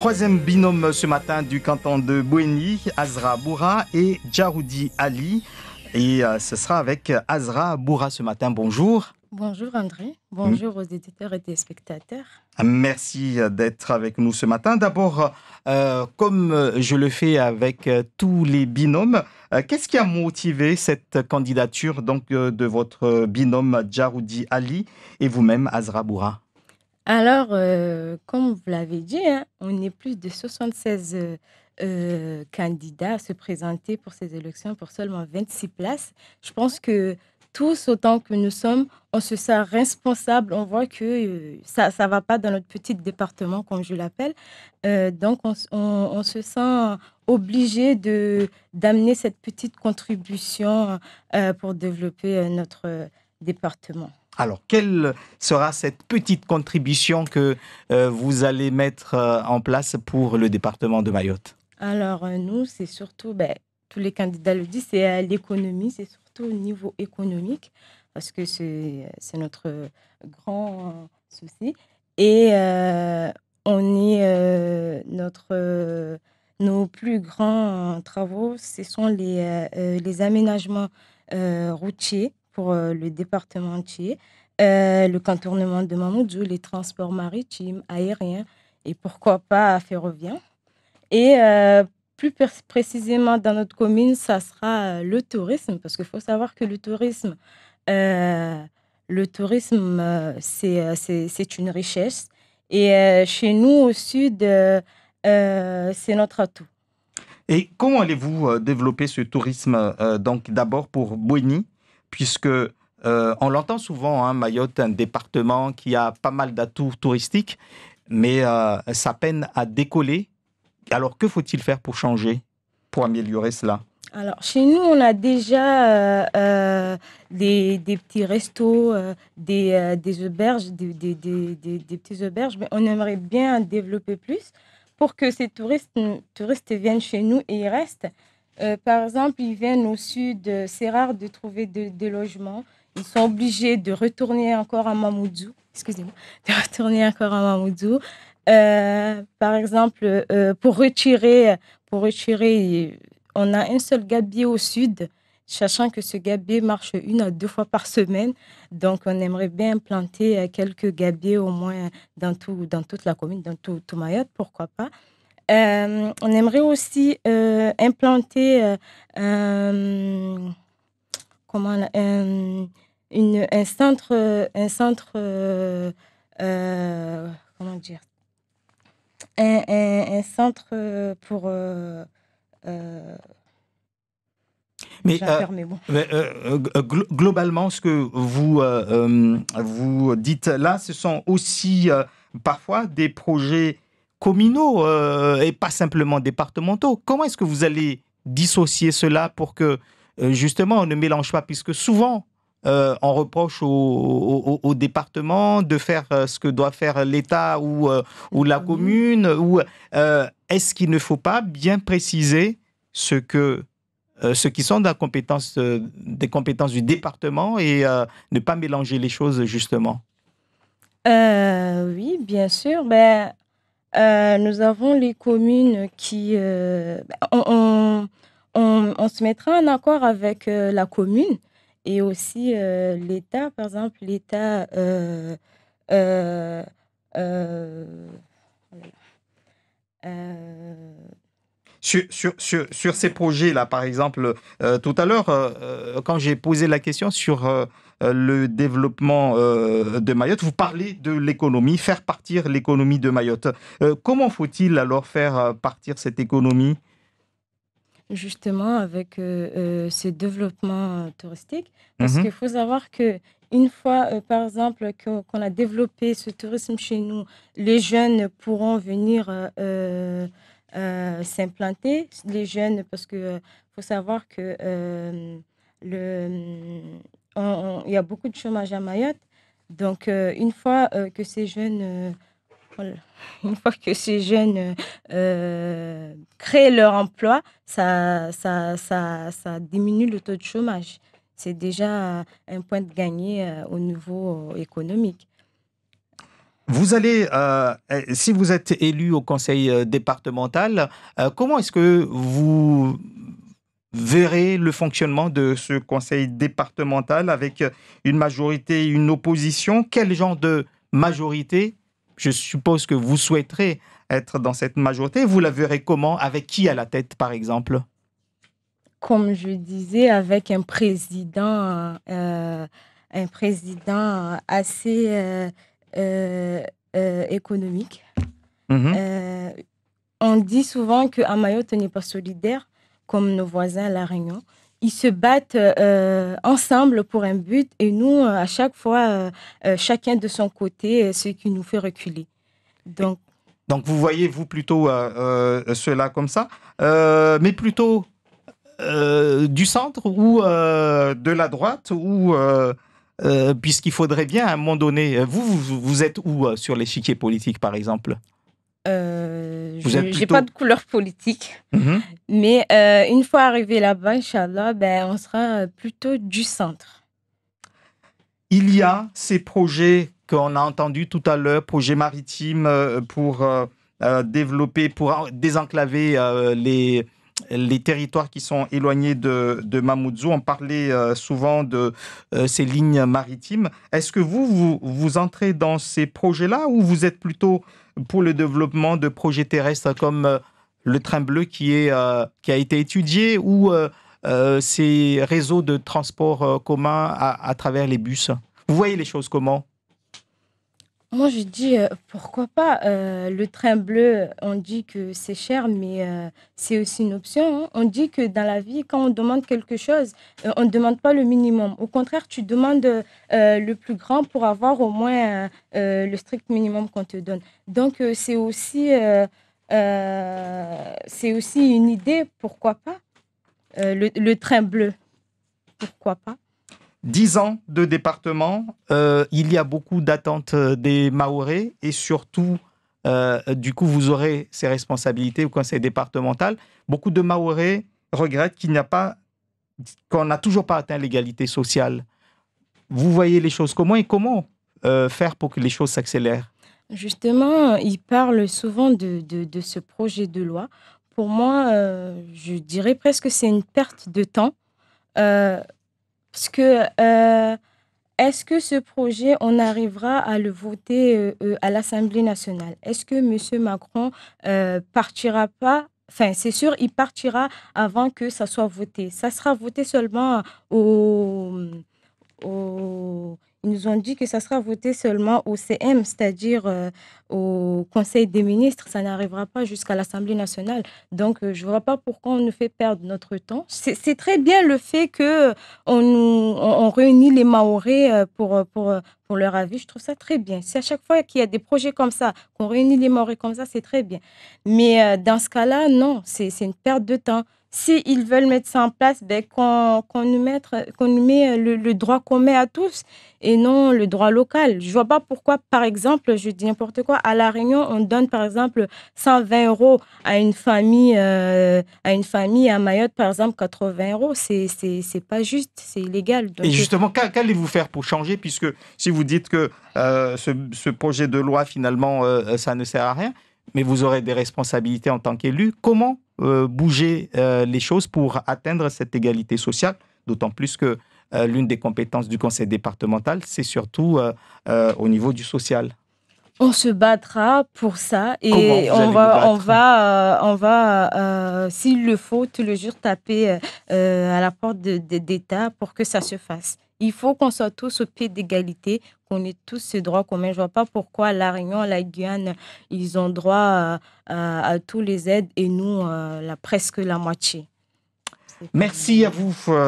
Troisième binôme ce matin du canton de Bouéni, Azra Boura et Djaroudi Ali. Et euh, ce sera avec Azra Boura ce matin. Bonjour. Bonjour André, bonjour mm. aux éditeurs et spectateurs. Merci d'être avec nous ce matin. D'abord, euh, comme je le fais avec euh, tous les binômes, qu'est-ce qui a motivé cette candidature donc, de votre binôme Djaroudi Ali et vous-même Azra Boura alors, euh, comme vous l'avez dit, hein, on est plus de 76 euh, euh, candidats à se présenter pour ces élections pour seulement 26 places. Je pense que tous, autant que nous sommes, on se sent responsable. On voit que ça ne va pas dans notre petit département, comme je l'appelle. donc, on, se sent obligé de, d'amener cette petite contribution pour développer notre département. Alors, quelle sera cette petite contribution que euh, vous allez mettre euh, en place pour le département de Mayotte Alors, euh, nous, c'est surtout, ben, tous les candidats le disent, c'est l'économie, c'est surtout au niveau économique, parce que c'est notre grand souci. Et on est nos plus grands travaux, ce sont les aménagements routiers pour euh, le département entier, euh, le contournement de Mamoudzou, les transports maritimes, aériens et pourquoi pas ferroviaires. Et euh, plus précisément dans notre commune, ça sera le tourisme, parce qu'il faut savoir que le tourisme, le tourisme, c'est une richesse. Et chez nous au sud, c'est notre atout. Et comment allez-vous développer ce tourisme Donc d'abord pour Boigny, puisque euh, on l'entend souvent, hein, Mayotte, un département qui a pas mal d'atouts touristiques, mais ça euh, peine à décoller. Alors que faut-il faire pour changer, pour améliorer cela alors, chez nous, on a déjà euh, des, petits restos, des, auberges, des, des, petites auberges, mais on aimerait bien développer plus pour que ces touristes, touristes viennent chez nous et y restent. Euh, par exemple, ils viennent au sud, euh, c'est rare de trouver des logements. Ils sont obligés de retourner encore à Mamoudzou. Excusez-moi, retourner encore à Mamoudzou. Euh, par exemple, pour retirer, pour retirer, on a un seul gabier au sud, sachant que ce gabier marche une à deux fois par semaine. Donc, on aimerait bien planter quelques gabiers au moins dans, tout, dans toute la commune, dans tout, tout pourquoi pas. Euh, on aimerait aussi euh, implanter euh, euh comment euh, une, un centre, un centre euh, comment dire, un, un, centre pour euh, mais, euh, mais globalement, ce que vous, vous dites là, ce sont aussi parfois des projets communaux euh, et pas simplement départementaux. Comment est-ce que vous allez dissocier cela pour que euh, justement on ne mélange pas, puisque souvent euh, on reproche au, département de faire ce que doit faire l'État ou, la commune, ou est-ce qu'il ne faut pas bien préciser ce que qui sont des compétences du département et ne pas mélanger les choses justement Oui, bien sûr. Mais ben, euh, nous avons les communes qui... Euh, on, se mettra en accord avec euh, la commune et aussi l'État, par exemple, l'État sur, sur, ces projets-là, par exemple, euh, tout à l'heure, euh, euh, quand j'ai posé la question sur le développement de Mayotte, vous parlez de l'économie, faire partir l'économie de Mayotte. comment faut-il alors faire partir cette économie Justement, avec ce développement touristique, mhm. parce qu'il faut savoir que une fois, par exemple, qu'on a développé ce tourisme chez nous, les jeunes pourront venir euh, s'implanter, les jeunes, parce qu'il euh, faut savoir que euh, il y a beaucoup de chômage à Mayotte. Donc, une fois que ces jeunes, une fois que ces jeunes créent leur emploi, ça, ça diminue le taux de chômage. C'est déjà un point de gagné au niveau économique. Vous allez, euh, eh, si vous êtes élu au conseil euh, départemental, euh, comment est-ce que vous verrez le fonctionnement de ce conseil départemental avec une majorité, une opposition Quel genre de majorité Je suppose que vous souhaiterez être dans cette majorité. Vous la verrez comment Avec qui à la tête, par exemple Comme je disais, avec un président, un président assez euh, euh, économique. Mm-hmm. Euh, on dit souvent à Mayotte, n'est pas solidaire comme nos voisins à La Réunion ils se battent ensemble pour un but et nous, à chaque fois, chacun de son côté, ce qui nous fait reculer. Donc, Donc vous voyez, vous, plutôt cela comme ça, mais plutôt du centre ou de la droite ou euh, puisqu'il faudrait bien à un moment donné. Euh, vous, vous, êtes où euh, sur l'échiquier politique, par exemple je n'ai pas de couleur politique. Mhm. Mais une fois arrivé là-bas, Inch'Allah, ben, on sera plutôt du centre. Il y a ces projets qu'on a entendus tout à l'heure, projets maritimes pour développer, pour désenclaver les, les territoires qui sont éloignés de, de Mamoudzou. On parlait euh, souvent de euh, ces lignes maritimes. Est-ce que vous, vous, entrez dans ces projets-là ou vous êtes plutôt pour le développement de projets terrestres comme euh, le train bleu qui, est, qui a été étudié ou ces réseaux de transport commun à, à travers les bus Vous voyez les choses comment moi, je dis euh, pourquoi pas. Euh, le train bleu, on dit que c'est cher, mais euh, c'est aussi une option. Hein. On dit que dans la vie, quand on demande quelque chose, on ne demande pas le minimum. Au contraire, tu demandes le plus grand pour avoir au moins le strict minimum qu'on te donne. Donc, c'est aussi, aussi une idée, pourquoi pas. le train bleu, pourquoi pas. Dix ans de département, euh, il y a beaucoup d'attentes euh, des Maorés et surtout, euh, du coup, vous aurez ces responsabilités au conseil départemental. Beaucoup de Maorés regrettent qu'il n'y a pas, qu'on n'a toujours pas atteint l'égalité sociale. Vous voyez les choses comment et comment faire pour que les choses s'accélèrent Justement, ils parlent souvent de, ce projet de loi. Pour moi, je dirais presque que c'est une perte de temps. Est-ce que euh, est-ce que ce projet, on arrivera à le voter euh, euh, à l'Assemblée nationale Est-ce que M. Macron partira pas Enfin, c'est sûr, il partira avant que ça soit voté. Ça sera voté seulement au, ils nous ont dit que ça sera voté seulement au CM, c'est-à-dire au Conseil des ministres, ça n'arrivera pas jusqu'à l'Assemblée nationale. Donc, euh, je ne vois pas pourquoi on nous fait perdre notre temps. C'est très bien le fait qu'on euh, on, réunit les Maoris euh, pour, pour, pour leur avis. Je trouve ça très bien. C'est à chaque fois qu'il y a des projets comme ça, qu'on réunit les Maoris comme ça, c'est très bien. Mais dans ce cas-là, non, c'est une perte de temps. S'ils veulent mettre ça en place, ben, qu'on nous, mette, qu'on nous met le, droit qu'on met à tous et non le droit local. Je ne vois pas pourquoi, par exemple, je dis n'importe quoi, à La Réunion, on donne par exemple 120 euros à une famille, euh, à une famille à Mayotte, par exemple, 80 euros. C'est, c'est, pas juste, c'est illégal. Et justement, qu'allez-vous faire pour changer Puisque si vous dites que euh, ce, projet de loi, finalement, euh, ça ne sert à rien, mais vous aurez des responsabilités en tant qu'élu, comment bouger les choses pour atteindre cette égalité sociale D'autant plus que l'une des compétences du conseil départemental, c'est surtout au niveau du social on se battra pour ça et euh, on va, on va, on va, s'il le faut, tout le jour taper euh, à la porte d'État de, pour que ça se fasse. Il faut qu'on soit tous au pied d'égalité, qu'on ait tous ces droits communs. Je vois pas pourquoi la Réunion, la Guyane, ils ont droit à, tous les aides et nous, euh, la, presque la moitié. Merci à vous.